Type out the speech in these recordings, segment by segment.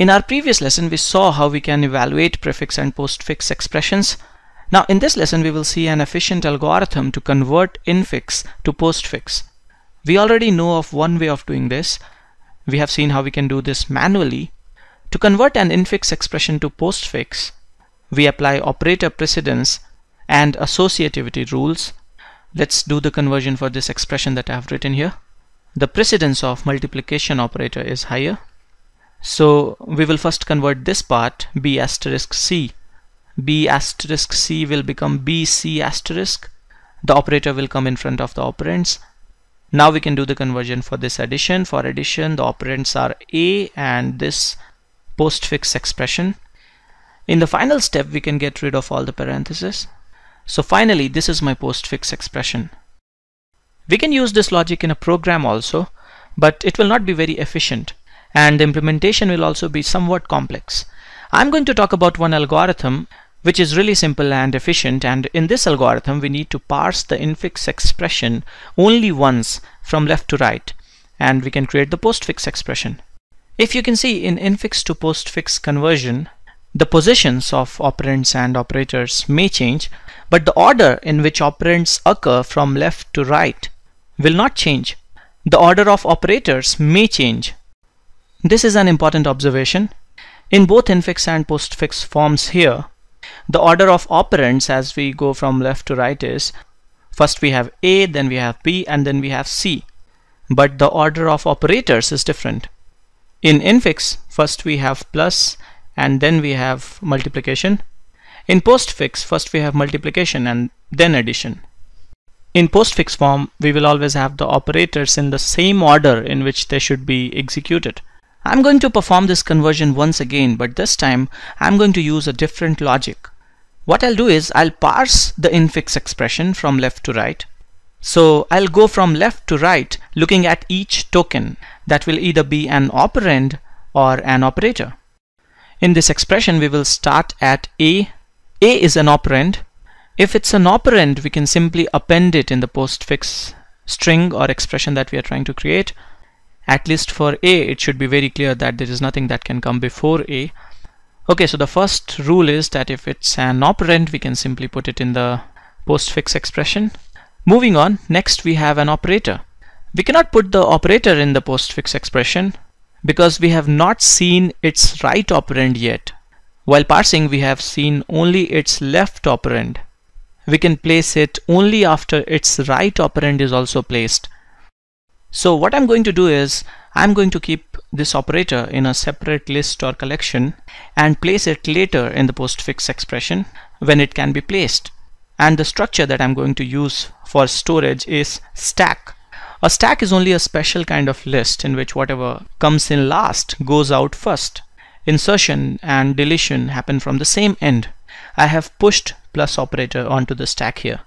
In our previous lesson, we saw how we can evaluate prefix and postfix expressions. Now in this lesson, we will see an efficient algorithm to convert infix to postfix. We already know of one way of doing this. We have seen how we can do this manually. To convert an infix expression to postfix, we apply operator precedence and associativity rules. Let's do the conversion for this expression that I have written here. The precedence of multiplication operator is higher so we will first convert this part B asterisk C. B asterisk C will become BC asterisk. The operator will come in front of the operands. Now we can do the conversion for this addition. For addition, the operands are A and this postfix expression. In the final step, we can get rid of all the parentheses. So finally, this is my postfix expression. We can use this logic in a program also, but it will not be very efficient and the implementation will also be somewhat complex. I'm going to talk about one algorithm which is really simple and efficient and in this algorithm we need to parse the infix expression only once from left to right and we can create the postfix expression. If you can see in infix to postfix conversion the positions of operands and operators may change but the order in which operands occur from left to right will not change. The order of operators may change this is an important observation. In both infix and postfix forms here, the order of operands as we go from left to right is first we have A, then we have B, and then we have C. But the order of operators is different. In infix, first we have plus and then we have multiplication. In postfix, first we have multiplication and then addition. In postfix form, we will always have the operators in the same order in which they should be executed. I'm going to perform this conversion once again, but this time I'm going to use a different logic. What I'll do is I'll parse the infix expression from left to right. So I'll go from left to right looking at each token that will either be an operand or an operator. In this expression, we will start at A. A is an operand. If it's an operand, we can simply append it in the postfix string or expression that we are trying to create at least for A it should be very clear that there is nothing that can come before A okay so the first rule is that if it's an operand we can simply put it in the postfix expression moving on next we have an operator we cannot put the operator in the postfix expression because we have not seen its right operand yet while parsing we have seen only its left operand we can place it only after its right operand is also placed so what I'm going to do is I'm going to keep this operator in a separate list or collection and place it later in the postfix expression when it can be placed. And the structure that I'm going to use for storage is stack. A stack is only a special kind of list in which whatever comes in last goes out first. Insertion and deletion happen from the same end. I have pushed plus operator onto the stack here.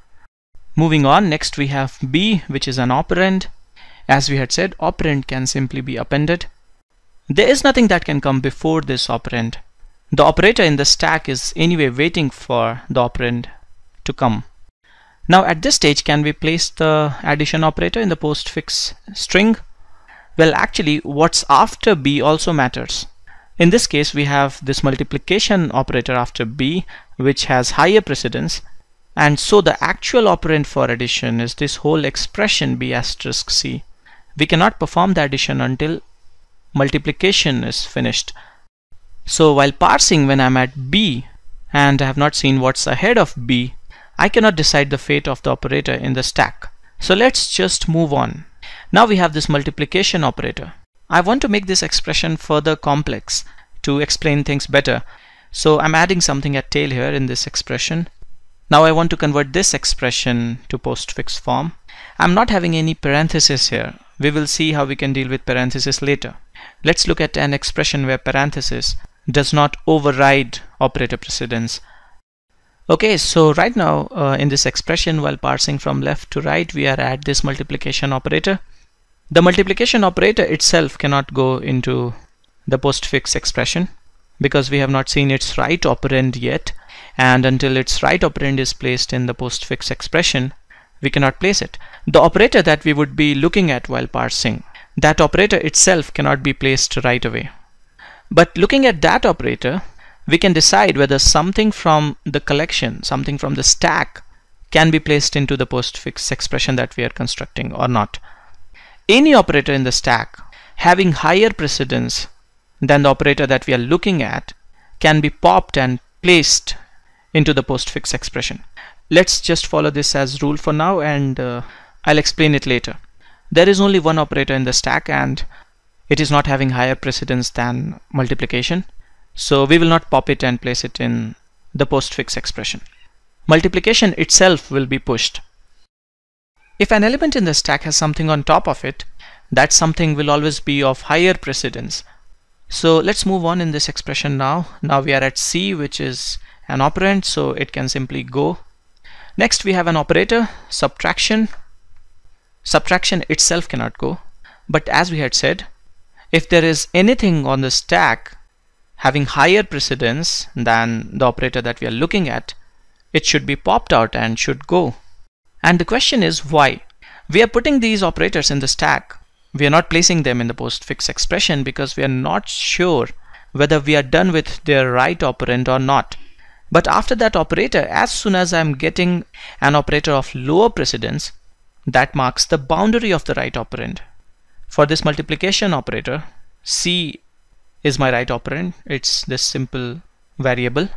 Moving on, next we have B which is an operand as we had said, operand can simply be appended. There is nothing that can come before this operand. The operator in the stack is anyway waiting for the operand to come. Now at this stage, can we place the addition operator in the postfix string? Well, actually, what's after b also matters. In this case, we have this multiplication operator after b, which has higher precedence. And so the actual operand for addition is this whole expression b asterisk c we cannot perform the addition until multiplication is finished. So while parsing when I'm at B and I have not seen what's ahead of B, I cannot decide the fate of the operator in the stack. So let's just move on. Now we have this multiplication operator. I want to make this expression further complex to explain things better. So I'm adding something at tail here in this expression now I want to convert this expression to postfix form. I'm not having any parentheses here. We will see how we can deal with parentheses later. Let's look at an expression where parentheses does not override operator precedence. Okay, so right now uh, in this expression while parsing from left to right, we are at this multiplication operator. The multiplication operator itself cannot go into the postfix expression because we have not seen its right operand yet and until its right operand is placed in the postfix expression, we cannot place it. The operator that we would be looking at while parsing, that operator itself cannot be placed right away. But looking at that operator, we can decide whether something from the collection, something from the stack can be placed into the postfix expression that we are constructing or not. Any operator in the stack having higher precedence than the operator that we are looking at can be popped and placed into the postfix expression. Let's just follow this as rule for now and uh, I'll explain it later. There is only one operator in the stack and it is not having higher precedence than multiplication. So we will not pop it and place it in the postfix expression. Multiplication itself will be pushed. If an element in the stack has something on top of it, that something will always be of higher precedence. So let's move on in this expression now. Now we are at C, which is an operand so it can simply go next we have an operator subtraction subtraction itself cannot go but as we had said if there is anything on the stack having higher precedence than the operator that we are looking at it should be popped out and should go and the question is why we are putting these operators in the stack we are not placing them in the postfix expression because we are not sure whether we are done with their right operand or not but after that operator, as soon as I'm getting an operator of lower precedence, that marks the boundary of the right operand. For this multiplication operator, C is my right operand. It's this simple variable.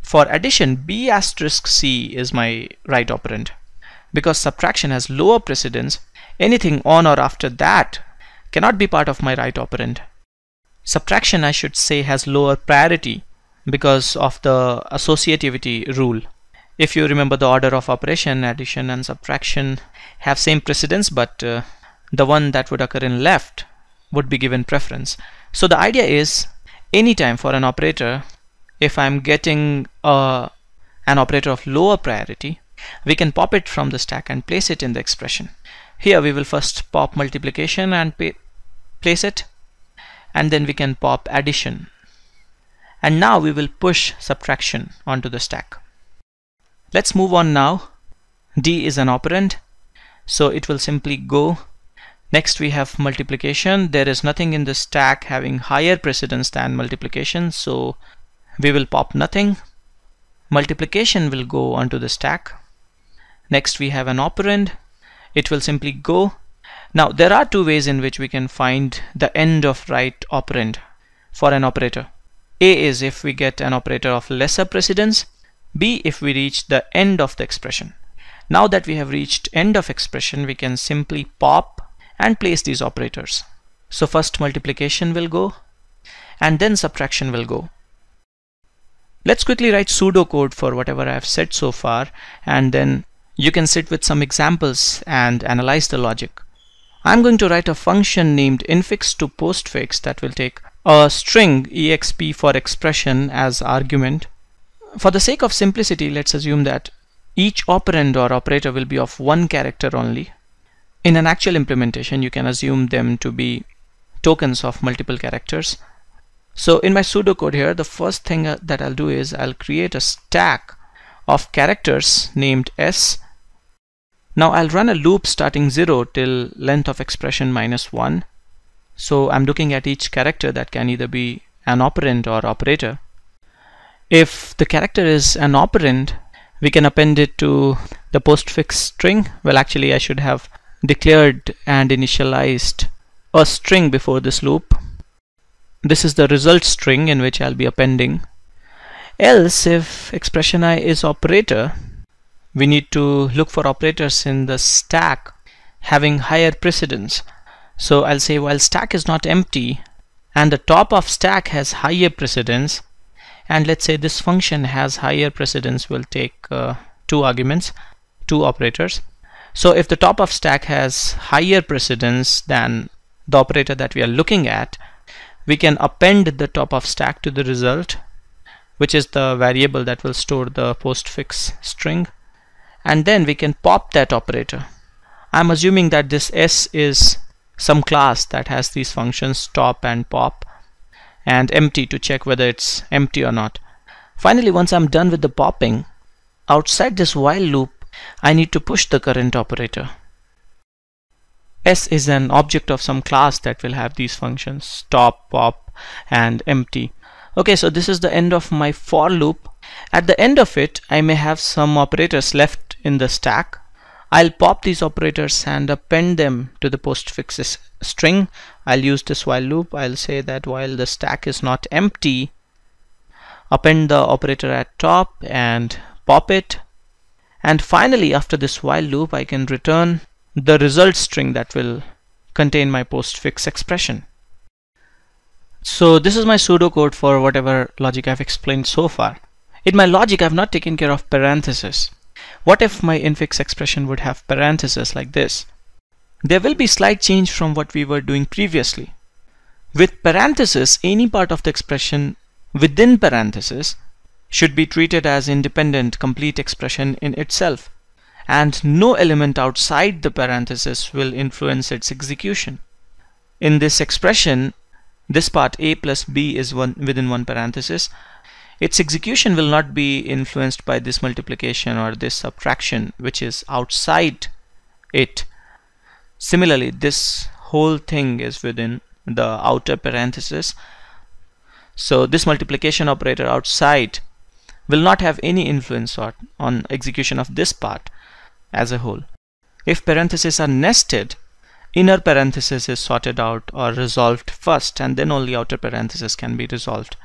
For addition, B asterisk C is my right operand. Because subtraction has lower precedence, anything on or after that cannot be part of my right operand. Subtraction, I should say, has lower priority because of the associativity rule. If you remember the order of operation, addition and subtraction have same precedence but uh, the one that would occur in left would be given preference. So the idea is anytime for an operator if I'm getting a uh, an operator of lower priority we can pop it from the stack and place it in the expression. Here we will first pop multiplication and place it and then we can pop addition and now we will push subtraction onto the stack. Let's move on now. D is an operand, so it will simply go. Next we have multiplication. There is nothing in the stack having higher precedence than multiplication, so we will pop nothing. Multiplication will go onto the stack. Next we have an operand. It will simply go. Now there are two ways in which we can find the end of right operand for an operator. A is if we get an operator of lesser precedence, B if we reach the end of the expression. Now that we have reached end of expression, we can simply pop and place these operators. So first multiplication will go and then subtraction will go. Let's quickly write pseudocode for whatever I have said so far and then you can sit with some examples and analyze the logic. I'm going to write a function named infix to postfix that will take a string exp for expression as argument. For the sake of simplicity, let's assume that each operand or operator will be of one character only. In an actual implementation, you can assume them to be tokens of multiple characters. So in my pseudocode here, the first thing uh, that I'll do is I'll create a stack of characters named s. Now I'll run a loop starting 0 till length of expression minus 1 so I'm looking at each character that can either be an operand or operator. If the character is an operand, we can append it to the postfix string. Well, actually, I should have declared and initialized a string before this loop. This is the result string in which I'll be appending. Else, if expression i is operator, we need to look for operators in the stack having higher precedence. So I'll say while stack is not empty and the top of stack has higher precedence and let's say this function has higher precedence will take uh, two arguments, two operators. So if the top of stack has higher precedence than the operator that we are looking at, we can append the top of stack to the result, which is the variable that will store the postfix string. And then we can pop that operator. I'm assuming that this S is some class that has these functions stop and pop and empty to check whether it's empty or not. Finally, once I'm done with the popping, outside this while loop, I need to push the current operator. S is an object of some class that will have these functions stop, pop, and empty. Okay, so this is the end of my for loop. At the end of it, I may have some operators left in the stack I'll pop these operators and append them to the postfixes string. I'll use this while loop. I'll say that while the stack is not empty, append the operator at top and pop it. And finally, after this while loop, I can return the result string that will contain my postfix expression. So this is my pseudocode for whatever logic I've explained so far. In my logic, I've not taken care of parentheses. What if my infix expression would have parentheses like this? There will be slight change from what we were doing previously. With parentheses, any part of the expression within parentheses should be treated as independent complete expression in itself and no element outside the parenthesis will influence its execution. In this expression, this part a plus b is one within one parenthesis its execution will not be influenced by this multiplication or this subtraction which is outside it similarly this whole thing is within the outer parenthesis so this multiplication operator outside will not have any influence on, on execution of this part as a whole if parentheses are nested inner parenthesis is sorted out or resolved first and then only outer parenthesis can be resolved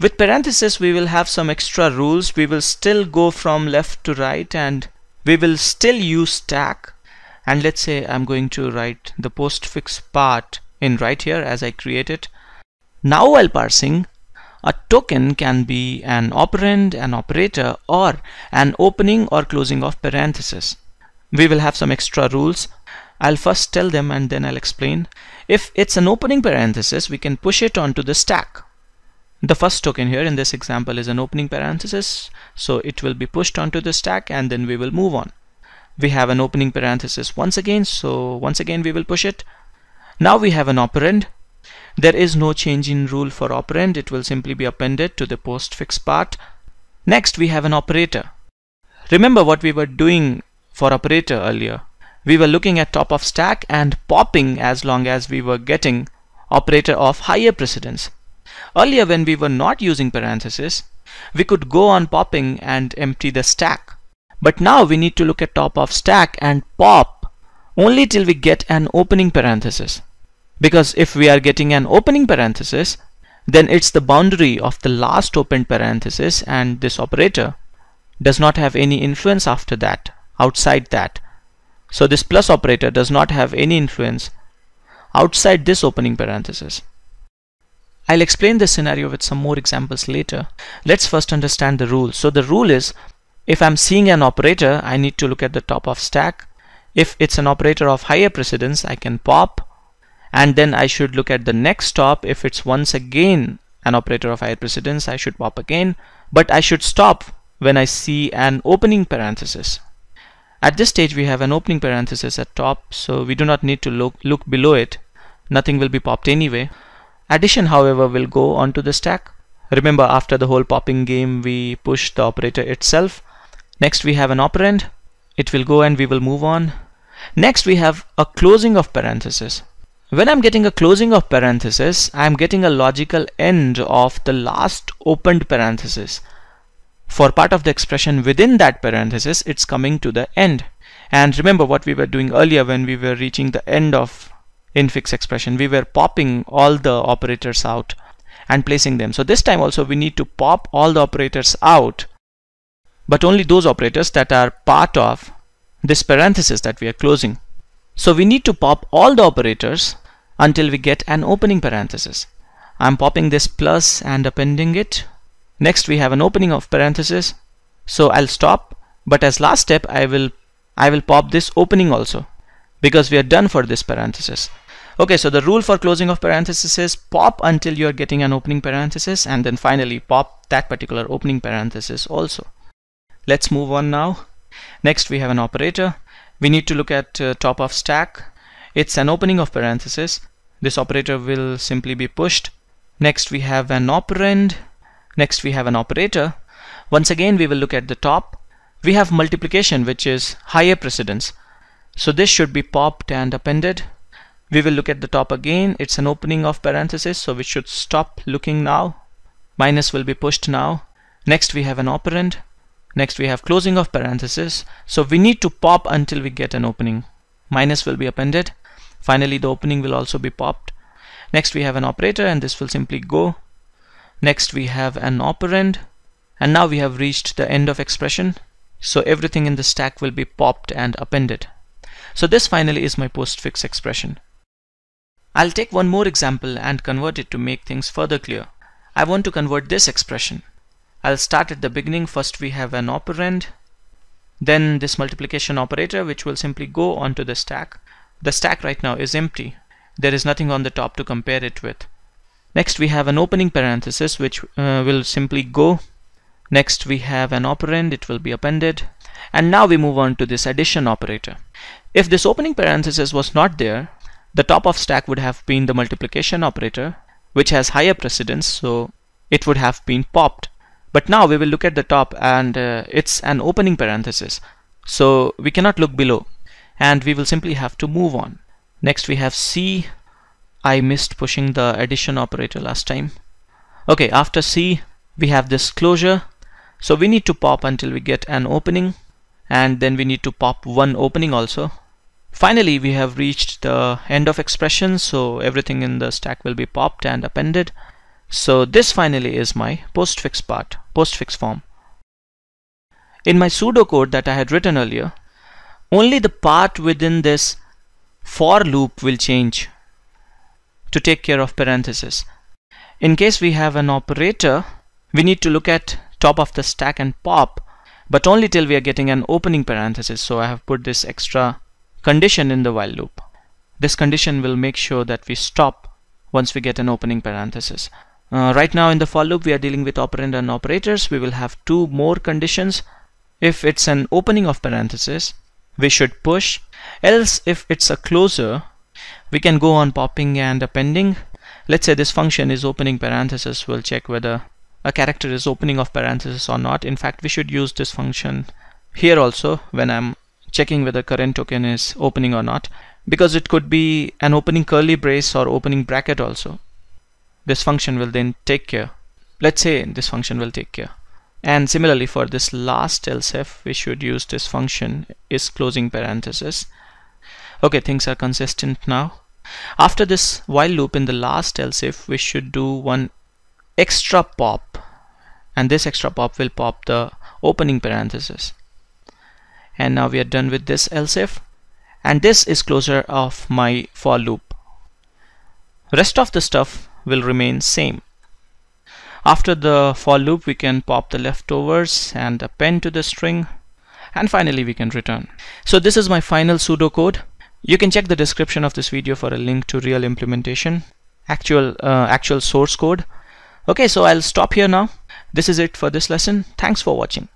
with parentheses, we will have some extra rules. We will still go from left to right and we will still use stack. And let's say I'm going to write the postfix part in right here as I create it. Now while parsing, a token can be an operand, an operator, or an opening or closing of parentheses. We will have some extra rules. I'll first tell them and then I'll explain. If it's an opening parenthesis, we can push it onto the stack. The first token here in this example is an opening parenthesis. So it will be pushed onto the stack and then we will move on. We have an opening parenthesis once again. So once again, we will push it. Now we have an operand. There is no change in rule for operand. It will simply be appended to the postfix part. Next, we have an operator. Remember what we were doing for operator earlier. We were looking at top of stack and popping as long as we were getting operator of higher precedence. Earlier when we were not using parentheses, we could go on popping and empty the stack. But now we need to look at top of stack and pop only till we get an opening parenthesis. Because if we are getting an opening parenthesis, then it's the boundary of the last opened parenthesis and this operator does not have any influence after that, outside that. So this plus operator does not have any influence outside this opening parenthesis. I'll explain this scenario with some more examples later. Let's first understand the rule. So the rule is if I'm seeing an operator, I need to look at the top of stack. If it's an operator of higher precedence, I can pop and then I should look at the next stop. If it's once again an operator of higher precedence, I should pop again, but I should stop when I see an opening parenthesis. At this stage, we have an opening parenthesis at top, so we do not need to look, look below it. Nothing will be popped anyway. Addition, however, will go onto the stack. Remember, after the whole popping game, we push the operator itself. Next, we have an operand. It will go and we will move on. Next, we have a closing of parenthesis. When I'm getting a closing of parenthesis, I'm getting a logical end of the last opened parenthesis. For part of the expression within that parenthesis, it's coming to the end. And remember what we were doing earlier when we were reaching the end of infix expression. We were popping all the operators out and placing them. So this time also we need to pop all the operators out, but only those operators that are part of this parenthesis that we are closing. So we need to pop all the operators until we get an opening parenthesis. I'm popping this plus and appending it. Next we have an opening of parenthesis. So I'll stop, but as last step I will I will pop this opening also because we are done for this parenthesis. Okay, so the rule for closing of parentheses is pop until you're getting an opening parenthesis and then finally pop that particular opening parenthesis also. Let's move on now. Next we have an operator. We need to look at uh, top of stack. It's an opening of parenthesis. This operator will simply be pushed. Next we have an operand. Next we have an operator. Once again we will look at the top. We have multiplication which is higher precedence. So this should be popped and appended. We will look at the top again. It's an opening of parenthesis, so we should stop looking now. Minus will be pushed now. Next we have an operand. Next we have closing of parenthesis. So we need to pop until we get an opening. Minus will be appended. Finally the opening will also be popped. Next we have an operator and this will simply go. Next we have an operand. And now we have reached the end of expression. So everything in the stack will be popped and appended. So this finally is my postfix expression. I'll take one more example and convert it to make things further clear. I want to convert this expression. I'll start at the beginning. First we have an operand, then this multiplication operator which will simply go onto the stack. The stack right now is empty. There is nothing on the top to compare it with. Next we have an opening parenthesis which uh, will simply go. Next we have an operand, it will be appended. And now we move on to this addition operator. If this opening parenthesis was not there, the top of stack would have been the multiplication operator, which has higher precedence, so it would have been popped. But now we will look at the top and uh, it's an opening parenthesis. So we cannot look below and we will simply have to move on. Next we have C. I missed pushing the addition operator last time. Okay, after C we have this closure. So we need to pop until we get an opening and then we need to pop one opening also Finally, we have reached the end of expression, so everything in the stack will be popped and appended. So this finally is my postfix part, postfix form. In my pseudocode that I had written earlier, only the part within this for loop will change to take care of parentheses. In case we have an operator, we need to look at top of the stack and pop, but only till we are getting an opening parenthesis. So I have put this extra condition in the while loop. This condition will make sure that we stop once we get an opening parenthesis. Uh, right now in the for loop we are dealing with operand and operators. We will have two more conditions. If it's an opening of parenthesis we should push else if it's a closer we can go on popping and appending. Let's say this function is opening parenthesis we'll check whether a character is opening of parenthesis or not. In fact we should use this function here also when I'm checking whether current token is opening or not because it could be an opening curly brace or opening bracket also. This function will then take care. Let's say this function will take care. And similarly for this last else if we should use this function is closing parenthesis. Okay, things are consistent now. After this while loop in the last else if we should do one extra pop and this extra pop will pop the opening parenthesis and now we are done with this else if and this is closure of my for loop rest of the stuff will remain same after the for loop we can pop the leftovers and append to the string and finally we can return so this is my final pseudocode you can check the description of this video for a link to real implementation actual uh, actual source code okay so I'll stop here now this is it for this lesson thanks for watching